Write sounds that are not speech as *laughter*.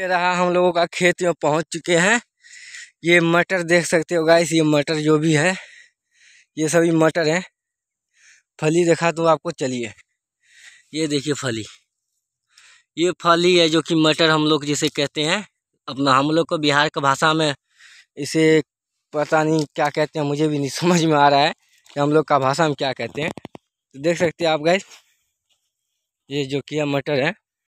ये रहा हम लोगों का खेत में पहुंच चुके हैं ये मटर देख सकते हो गाइस ये मटर जो भी है ये सभी मटर हैं फली देखा तो आपको चलिए ये देखिए फली ये फली है जो कि मटर हम लोग जिसे कहते हैं अपना हम लोग को बिहार के भाषा में इसे पता नहीं क्या कहते हैं मुझे भी नहीं *laughs* समझ में आ रहा है कि हम लोग का भाषा में क्या कहते हैं तो देख सकते हैं आप गाइस ये जो कि मटर है